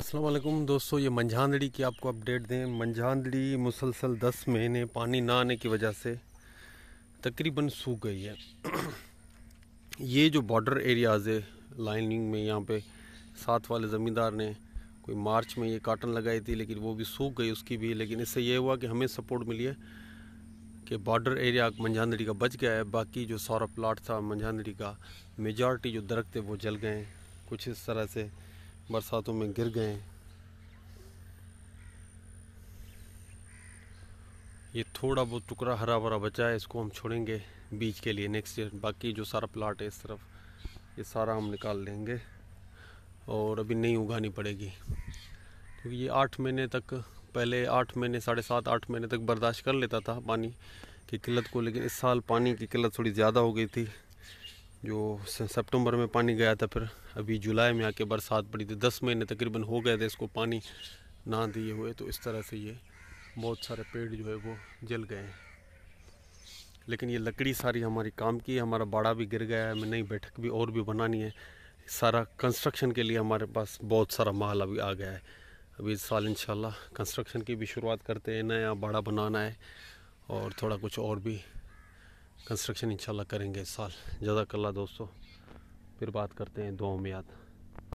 असलम दोस्तों ये मंझानड़ी की आपको अपडेट दें मंझानड़ी मुसलसल दस महीने पानी ना आने की वजह से तकरीबन सूख गई है ये जो बॉर्डर एरियाज़ है लाइनिंग में यहाँ पे साथ वाले ज़मींदार ने कोई मार्च में ये काटन लगाई थी लेकिन वो भी सूख गई उसकी भी लेकिन इससे ये हुआ कि हमें सपोर्ट मिली है कि बॉर्डर एरिया मंझानड़ी का बच गया है बाकी जो सौरा प्लाट था मंझानड़ी का मेजॉरिटी जो दरख्त थे वो जल गए कुछ इस तरह से बरसातों में गिर गए ये थोड़ा बहुत टुकड़ा हरा भरा बचा है इसको हम छोड़ेंगे बीच के लिए नेक्स्ट ईयर बाकी जो सारा प्लाट है इस तरफ ये सारा हम निकाल लेंगे और अभी नहीं उगानी पड़ेगी क्योंकि तो ये आठ महीने तक पहले आठ महीने साढ़े सात आठ महीने तक बर्दाश्त कर लेता था पानी की किल्लत को लेकिन इस साल पानी की किल्लत थोड़ी ज़्यादा हो गई थी जो सितंबर में पानी गया था फिर अभी जुलाई में आके बरसात पड़ी थी दस महीने तकरीबन हो गए थे इसको पानी ना दिए हुए तो इस तरह से ये बहुत सारे पेड़ जो है वो जल गए हैं लेकिन ये लकड़ी सारी हमारी काम की है हमारा बाड़ा भी गिर गया है हमें नई बैठक भी और भी बनानी है सारा कंस्ट्रक्शन के लिए हमारे पास बहुत सारा माल अभी आ गया है अभी इस साल इंशाल्लाह कंस्ट्रक्शन की भी शुरुआत करते हैं नया बाड़ा बनाना है और थोड़ा कुछ और भी कंस्ट्रक्शन इंशाल्लाह करेंगे इस साल जजाकल्ला दोस्तों फिर बात करते हैं दो मियाद